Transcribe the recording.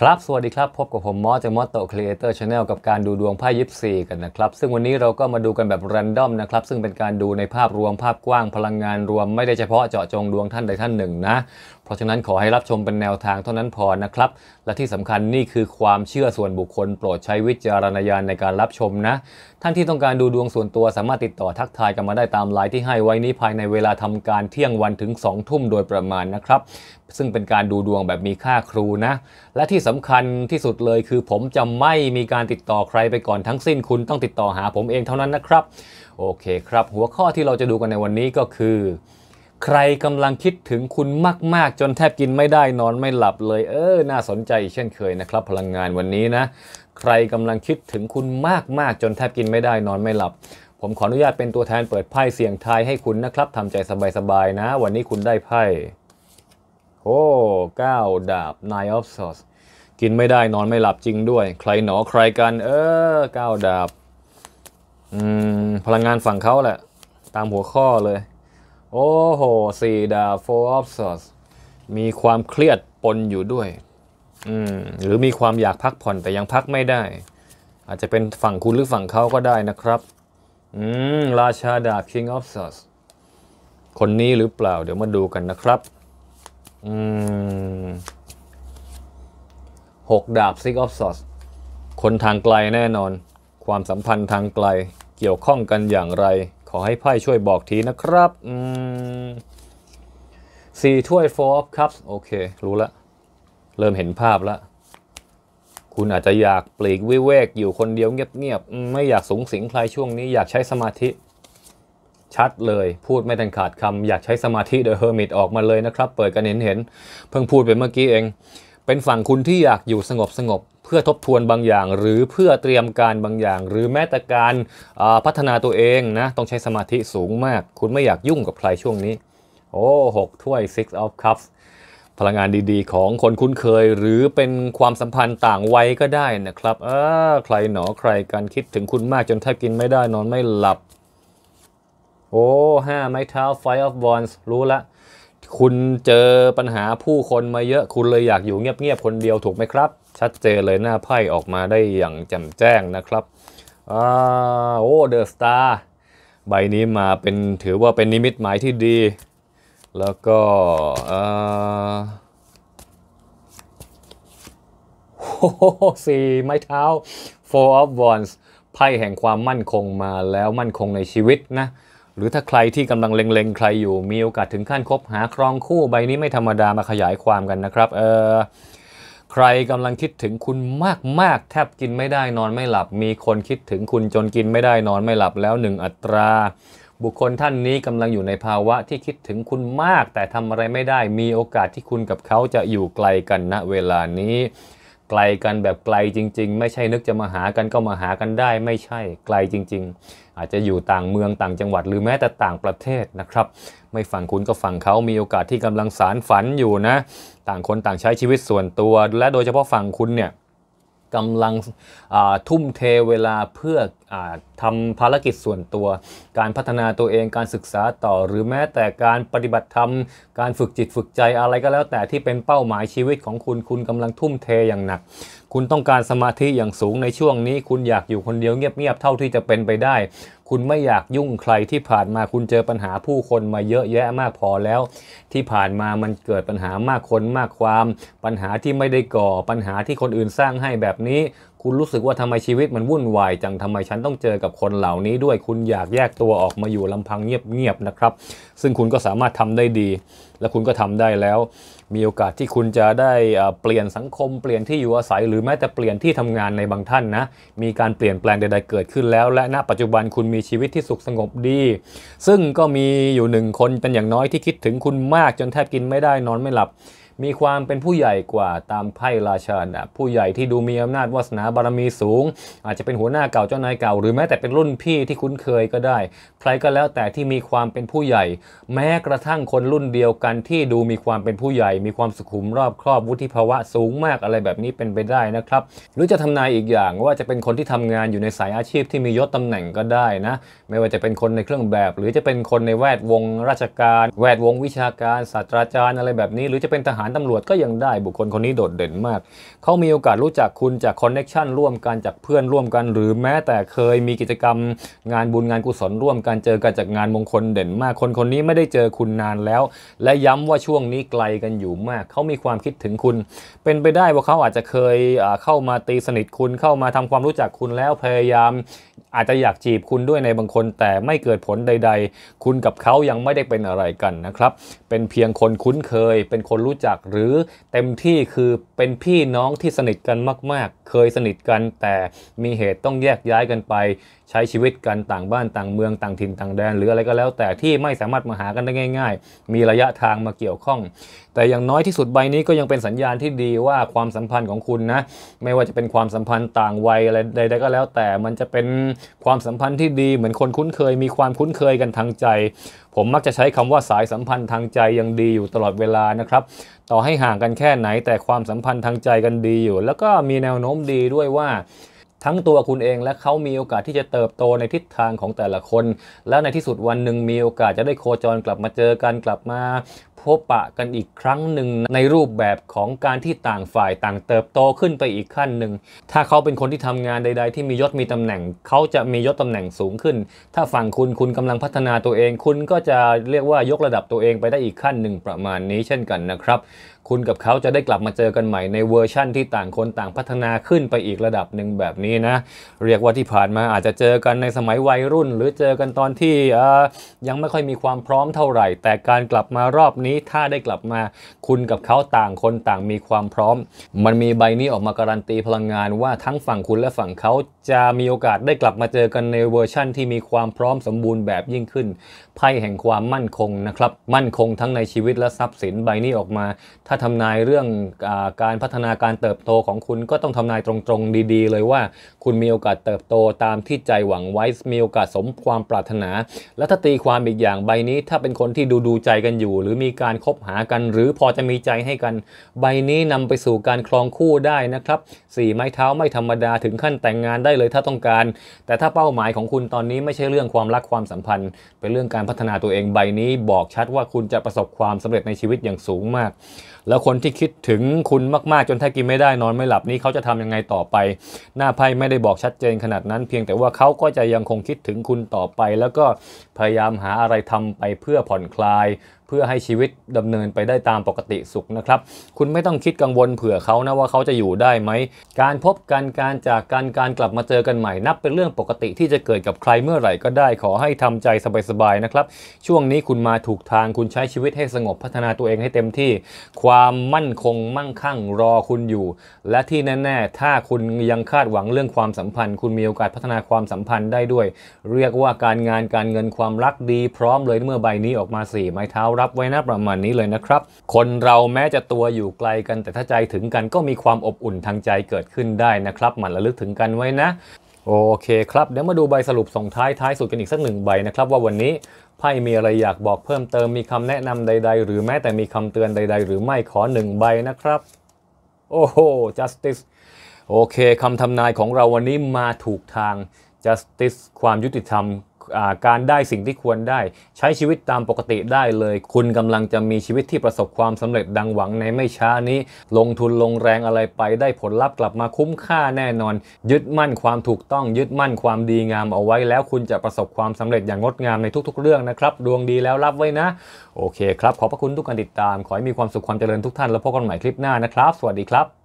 ครับสวัสดีครับพบกับผมมอสจากมอสโตครีเอเตอร์ชาแนลกับการดูดวงไพ่ยิปซีกันนะครับ ซึ่งวันนี้เราก็มาดูกันแบบรันดอมนะครับ ซึ่งเป็นการดูในภาพรวมภาพกว้างพลังงานรวมไม่ได้เฉพาะเจาะจงดวงท่านใดท่านหนึ่งนะเพราะฉะนั้นขอให้รับชมเป็นแนวทางเท่านั้นพอนะครับ และที่สำคัญนี่คือความเชื่อส่วนบุคคลโปรดใช้วิจารณญาณในการรับชมนะท่านที่ต้องการดูดวงส่วนตัวสามารถติดต่อทักทายกันมาได้ตามไลน์ที่ให้ไว้นี้ภายในเวลาทำการเที่ยงวันถึง 2 ทุ่มโดยประมาณนะครับ ซึ่งเป็นการดูดวงแบบมีค่าครูนะและที่สำคัญที่สุดเลยคือผมจะไม่มีการติดต่อใครไปก่อนทั้งสิ้นคุณต้องติดต่อหาผมเองเท่านั้นนะครับ โอเคครับ หัวข้อที่เราจะดูกันในวันนี้ก็คือใครกำลังคิดถึงคุณมาก ๆ จนแทบกินไม่ได้นอนไม่หลับเลย เออ น่าสนใจ เช่นเคยนะครับ พลังงานวันนี้นะ ใครกำลังคิดถึงคุณมากๆ จนแทบกินไม่ได้นอนไม่หลับ ผมขออนุญาตเป็นตัวแทนเปิดไพ่เสี่ยงทายให้คุณนะครับทำใจสบายๆนะ วันนี้คุณได้ไพ่โอ้เก้าดาบ nine of swords กินไม่ได้นอนไม่หลับจริงด้วย ใครหนอใครกัน เออเก้าดาบอืม พลังงานฝั่งเขาแหละตามหัวข้อเลยโอ้โหสี่ดาบฟ o ์ r อ f s w o มีความเครียดปนอยู่ด้วยอืมหรือมีความอยากพักผ่อนแต่ยังพักไม่ได้ อาจจะเป็นฝั่งคุณหรือฝั่งเขาก็ได้นะครับอืมราชา ดาบ king of s อ o s คนนี้หรือเปล่าเดี๋ยวมาดูกันนะครับอืมหกดาบ six of s ซ o r s คนทางไกลแน่นอน ความสัมพันธ์ทางไกลเกี่ยวข้องกันอย่างไรขอให้ไพ่ช่วยบอกทีนะครับสี่ถ้วย four of cups โอเค รู้ละเริ่มเห็นภาพละคุณอาจจะอยากปลีกวิเวกอยู่คนเดียวเงียบๆไม่อยากสูงสิงใครช่วงนี้อยากใช้สมาธิ ชัดเลย พูดไม่ทันขาดคำอยากใช้สมาธิเดอะเฮอร์มิตออกมาเลยนะครับ เปิดกันเห็นเห็น เพิ่งพูดไปเมื่อกี้เองเป็นฝั่งคุณที่อยากอยู่สงบสงบเพื่อทบทวนบางอย่าง หรือเพื่อเตรียมการบางอย่าง หรือแม้แต่การพัฒนาตัวเองนะ ต้องใช้สมาธิสูงมาก คุณไม่อยากยุ่งกับใครช่วงนี้ โอ้หกถ้วย six of cups พลังงานดีๆ ของคนคุ้นเคยหรือเป็นความสัมพันธ์ต่างวัยก็ได้นะครับ เออใครหนอใครกันคิดถึงคุณมากจนแทบกินไม่ได้นอนไม่หลับโอ้ห้าไม้เท้า five of wands รู้ละคุณเจอปัญหาผู้คนมาเยอะคุณเลยอยากอยู่เงียบๆคนเดียวถูกไหมครับ ชัดเจนเลยหน้าไพ่ออกมาได้อย่างแจ่มแจ้งนะครับอโอ้เดอะสตาร์ใบนี้มาเป็นถือว่าเป็นนิมิตหมายที่ดี แล้วก็สี่ไม้เท้า four of wands ไพ่แห่งความมั่นคงมาแล้วมั่นคงในชีวิตนะหรือถ้าใครที่กำลังเล็งๆ ใครอยู่มีโอกาสถึงขั้นคบหาครองคู่ใบนี้ไม่ธรรมดามาขยายความกันนะครับ เออใครกำลังคิดถึงคุณมาก ๆ แทบกินไม่ได้นอนไม่หลับ มีคนคิดถึงคุณจนกินไม่ได้นอนไม่หลับแล้วหนึ่งอัตรา บุคคลท่านนี้กำลังอยู่ในภาวะที่คิดถึงคุณมาก แต่ทำอะไรไม่ได้ มีโอกาสที่คุณกับเขาจะอยู่ไกลกันณนะเวลานี้ ไกลกันแบบไกลจริงๆ ไม่ใช่นึกจะมาหากันก็มาหากันได้ไม่ใช่ไกลจริง ๆอาจจะอยู่ต่างเมืองต่างจังหวัดหรือแม้แต่ต่างประเทศนะครับไม่ฟังคุณก็ฟังเขามีโอกาสที่กำลังสารฝันอยู่นะต่างคนต่างใช้ชีวิตส่วนตัว และโดยเฉพาะฝั่งคุณเนี่ยกำลังทุ่มเทเวลาเพื่ออทำภารกิจส่วนตัว การพัฒนาตัวเองการศึกษาต่อหรือแม้แต่การปฏิบัติธรรมการฝึกจิตฝึกใจอะไรก็แล้ว แต่ที่เป็นเป้าหมายชีวิตของคุณ คุณกำลังทุ่มเทอย่างหนักคุณต้องการสมาธิอย่างสูงในช่วงนี้ คุณอยากอยู่คนเดียวเงียบๆเท่าที่จะเป็นไปได้ คุณไม่อยากยุ่งใครที่ผ่านมาคุณเจอปัญหาผู้คนมาเยอะแยะมากพอแล้ว ที่ผ่านมามันเกิดปัญหามากคนมากความ ปัญหาที่ไม่ได้ก่อปัญหาที่คนอื่นสร้างให้แบบนี้คุณรู้สึกว่าทำไมชีวิตมันวุ่นวายจังทำไมฉันต้องเจอกับคนเหล่านี้ด้วยคุณอยากแยกตัวออกมาอยู่ลำพังเงียบๆนะครับ ซึ่งคุณก็สามารถทำได้ดี และคุณก็ทำได้แล้ว มีโอกาสที่คุณจะได้เปลี่ยนสังคมเปลี่ยนที่อยู่อาศัยหรือแม้แต่เปลี่ยนที่ทำงานในบางท่านนะ มีการเปลี่ยนแปลงใดๆเกิดขึ้นแล้ว และณ ปัจจุบันคุณมีชีวิตที่สุขสงบดี ซึ่งก็มีอยู่หนึ่งคนเป็นอย่างน้อยที่คิดถึงคุณมากจนแทบกินไม่ได้นอนไม่หลับมีความเป็นผู้ใหญ่กว่าตามไพ่ราชานะผู้ใหญ่ที่ดูมีอำนาจวาสนาบารมีสูง อาจจะเป็นหัวหน้าเก่าเจ้านายเก่าหรือแม้แต่เป็นรุ่นพี่ที่คุ้นเคยก็ได้ใครก็แล้วแต่ที่มีความเป็นผู้ใหญ่ แม้กระทั่งคนรุ่นเดียวกันที่ดูมีความเป็นผู้ใหญ่มีความสุขุมรอบครอบวุฒิภาวะสูงมากอะไรแบบนี้เป็นไปได้นะครับ หรือจะทำนายอีกอย่างว่าจะเป็นคนที่ทำงานอยู่ในสายอาชีพ ที่มียศตำแหน่งก็ได้นะ ไม่ว่าจะเป็นคนในเครื่องแบบ หรือจะเป็นคนในแวดวง ราชการ แวดวงวิชาการศาสตราจารย์อะไรแบบนี้ หรือจะเป็นทหารารตำรวจก็ยังได้ บุคคลคนนี้โดดเด่นมาก เขามีโอกาสรู้จักคุณจากคอนเน็ชันร่วมกันจากเพื่อนร่วมกัน หรือแม้แต่เคยมีกิจกรรมงานบุญงานกุศลร่วมกันเจอกันจากงานมงคลเด่น มากคนคนนี้ไม่ได้เจอคุณนานแล้ว และย้ำว่าช่วงนี้ไกลกันอยู่มากเขามีความคิดถึงคุณ เป็นไปได้ว่าเขาอาจจะเคยเข้ามาตีสนิทคุณเข้ามาทำความรู้จักคุณแล้ว พยายาม อาจจะอยากจีบคุณด้วยในบางคนแต่ไม่เกิดผลใด ๆ คุณกับเขายังไม่ได้เป็นอะไรกันนะครับเป็นเพียงคนคุ้นเคย เป็นคนรู้จักากหรือเต็มที่คือเป็นพี่น้องที่สนิทกันมาก ๆ เคยสนิทกันแต่มีเหตุต้องแยกย้ายกันไปใช้ชีวิตกันต่างบ้านต่างเมืองต่างถิ่นต่างแดนหรืออะไรก็แล้วแต่ที่ไม่สามารถมาหากันได้ง่ายๆ มีระยะทางมาเกี่ยวข้อง แต่อย่างน้อยที่สุดใบนี้ก็ยังเป็นสัญญาณที่ดีว่าความสัมพันธ์ของคุณนะ ไม่ว่าจะเป็นความสัมพันธ์ต่างวัยอะไรใดๆก็แล้ว แต่มันจะเป็นความสัมพันธ์ที่ดีเหมือนคนคุ้นเคยมีความคุ้นเคยกันทางใจ ผมมักจะใช้คำว่าสายสัมพันธ์ทางใจยังดีอยู่ตลอดเวลานะครับต่อให้ห่างกันแค่ไหนแต่ความสัมพันธ์ทางใจกันดีอยู่ แล้วก็มีแนวโน้มดีด้วยว่าทั้งตัวคุณเองและเขามีโอกาสที่จะเติบโตในทิศทางของแต่ละคน และในที่สุดวันหนึ่งมีโอกาสจะได้โคจรกลับมาเจอกันกลับมาพบปะกันอีกครั้งหนึ่งในรูปแบบของการที่ต่างฝ่ายต่างเติบโตขึ้นไปอีกขั้นหนึ่ง ถ้าเขาเป็นคนที่ทำงานใด ๆ ที่มียศมีตำแหน่ง เขาจะมียศตำแหน่งสูงขึ้น ถ้าฝั่งคุณคุณกำลังพัฒนาตัวเอง คุณก็จะเรียกว่ายกระดับตัวเองไปได้อีกขั้นหนึ่งประมาณนี้เช่นกันนะครับ คุณกับเขาจะได้กลับมาเจอกันใหม่ในเวอร์ชั่นที่ต่างคนต่างพัฒนาขึ้นไปอีกระดับหนึ่งแบบนี้นะ เรียกว่าที่ผ่านมาอาจจะเจอกันในสมัยวัยรุ่นหรือเจอกันตอนที่ยังไม่ค่อยมีความพร้อมเท่าไหร่ แต่การกลับมารอบนี้ี้ถ้าได้กลับมาคุณกับเขาต่างคนต่างมีความพร้อม มันมีใบนี้ออกมาการันตีพลังงานว่าทั้งฝั่งคุณและฝั่งเขาจะมีโอกาสได้กลับมาเจอกันในเวอร์ชั่นที่มีความพร้อมสมบูรณ์แบบยิ่งขึ้นไพ่แห่งความมั่นคงนะครับมั่นคงทั้งในชีวิตและทรัพย์สินใบนี้ออกมา ถ้าทำนายเรื่องอการพัฒนาการเติบโตของคุณก็ต้องทำนายตรงๆดี ๆ เลยว่า คุณมีโอกาสเติบโตตามที่ใจหวังไว้ มีโอกาสสมความปรารถนา และถ้าตีความอีกอย่างใบนี้ถ้าเป็นคนที่ดูดูใจกันอยู่หรือมีกการคบหากันหรือพอจะมีใจให้กัน ใบนี้นำไปสู่การคลองคู่ได้นะครับสี่ไม้เท้าไม่ธรรมดาถึงขั้นแต่งงานได้เลยถ้าต้องการ แต่ถ้าเป้าหมายของคุณตอนนี้ไม่ใช่เรื่องความรักความสัมพันธ์ เป็นเรื่องการพัฒนาตัวเองใบนี้ บอกชัดว่าคุณจะประสบความสำเร็จในชีวิตอย่างสูงมาก แล้วคนที่คิดถึงคุณมากๆจนแทบกินไม่ได้นอนไม่หลับนี้ เขาจะทำยังไงต่อไป หน้าไพ่ไม่ได้บอกชัดเจนขนาดนั้น เพียงแต่ว่าเขาก็จะยังคงคิดถึงคุณต่อไป แล้วก็พยายามหาอะไรทำไปเพื่อผ่อนคลายเพื่อให้ชีวิตดำเนินไปได้ตามปกติสุขนะครับ คุณไม่ต้องคิดกังวลเผื่อเขานะว่าเขาจะอยู่ได้ไหม การพบกันการจากกันการกลับมาเจอกันใหม่นับ เป็นเรื่องปกติที่จะเกิดกับใครเมื่อไหร่ก็ได้ขอให้ทำใจสบายๆนะครับ ช่วงนี้คุณมาถูกทางคุณใช้ชีวิตให้สงบพัฒนาตัวเองให้เต็มที่ ความมั่นคงมั่งคั่งรอคุณอยู่ และที่แน่ๆถ้าคุณยังคาดหวังเรื่องความสัมพันธ์ คุณมีโอกาสพัฒนาความสัมพันธ์ได้ด้วย เรียกว่าการงานการเงินความรักดีพร้อมเลยเมื่อใบนี้ออกมาสี่ไม้เท้ารับไว้นะประมาณนี้เลยนะครับ คนเราแม้จะตัวอยู่ไกลกันแต่ถ้าใจถึงกันก็มีความอบอุ่นทางใจเกิดขึ้นได้นะครับหมั่นระลึกถึงกันไว้นะ โอเคครับเดี๋ยวมาดูใบสรุปส่งท้ายท้ายสุดกันอีกสักหนึ่งใบนะครับ ว่าวันนี้ไพ่มีอะไรอยากบอกเพิ่มเติมมีคำแนะนำใดๆหรือแม้แต่มีคำเตือนใด ๆ หรือไม่ขอหนึ่งใบนะครับโอ้โห justice โอเคคำทำนายของเราวันนี้มาถูกทาง justice ความยุติธรรมการได้สิ่งที่ควรได้ ใช้ชีวิตตามปกติได้เลย คุณกำลังจะมีชีวิตที่ประสบความสำเร็จดังหวังในไม่ช้านี้ ลงทุนลงแรงอะไรไป ได้ผลลัพธ์กลับมาคุ้มค่าแน่นอน ยึดมั่นความถูกต้อง ยึดมั่นความดีงามเอาไว้แล้วคุณจะประสบความสำเร็จอย่างงดงามในทุกๆเรื่องนะครับ ดวงดีแล้วรับไว้นะ โอเคครับขอบพระคุณทุกการติดตาม ขอให้มีความสุขความเจริญทุกท่านแล้วพบกันใหม่คลิปหน้านะครับ สวัสดีครับ